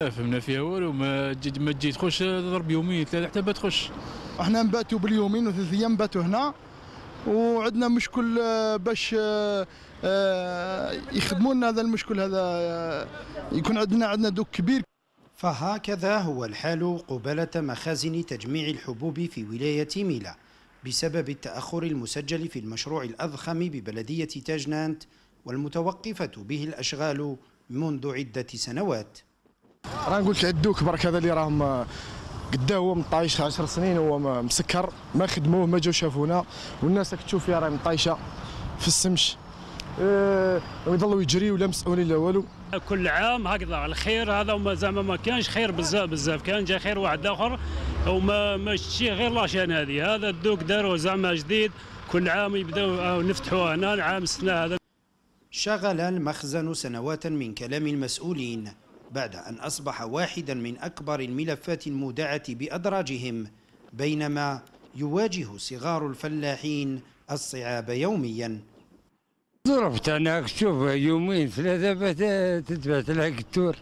فهمنا فيها والو ما ما تجي تخش ضرب يومين ثلاثه حتى تخش احنا نباتوا باليومين وثلاث ايام نباتوا هنا وعندنا مشكل آه، باش آه، آه، يخدموا لنا هذا المشكل هذا يكون عندنا عندنا دوك كبير فهكذا هو الحال قبالة مخازن تجميع الحبوب في ولاية ميلا بسبب التأخر المسجل في المشروع الأضخم ببلدية تاجنانت والمتوقفة به الأشغال منذ عدة سنوات راه نقول لك عدوك برك هذا اللي راهم آه، قدا هو مطايش 10 سنين هو مسكر ما خدموه ما جاو شافونا والناس راك تشوف فيها راهي مطايشه في السمش أه يضلوا يجريوا ولا مسؤولين لا والو كل عام هكذا الخير هذا زعما ما كانش خير بزاف بزاف كان جا خير واحد اخر وما ما شتي غير لاشين هذه هذا الدوك داروه زعما جديد كل عام يبداو آه، نفتحوه هنا العام السنه هذا شغل المخزن سنوات من كلام المسؤولين بعد أن أصبح واحدا من أكبر الملفات المودعة بأدراجهم بينما يواجه صغار الفلاحين الصعاب يوميا ضربت أنا شوف يومين ثلاثة تتبعت لها كتور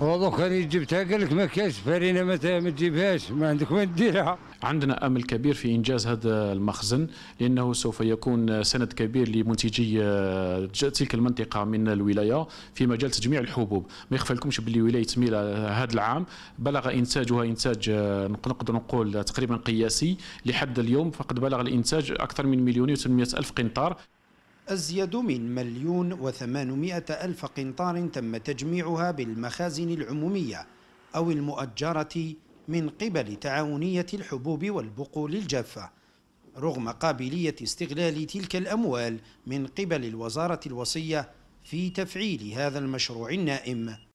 ودوك انا جبتها قال لك ما كاش فرينه ما تجيبهاش ما عندك وين ديرها عندنا امل كبير في انجاز هذا المخزن لانه سوف يكون سند كبير لمنتجي آه، تلك المنطقه من الولايه في مجال تجميع الحبوب ما يخفلكمش باللي ولايه ميلا آه، هذا العام بلغ انتاجها انتاج آه، نقدر نقول تقريبا قياسي لحد اليوم فقد بلغ الانتاج اكثر من مليون و الف قنطار أزيد من مليون وثمانمائة ألف قنطار تم تجميعها بالمخازن العمومية أو المؤجرة من قبل تعاونية الحبوب والبقول الجافة رغم قابلية استغلال تلك الأموال من قبل الوزارة الوصية في تفعيل هذا المشروع النائم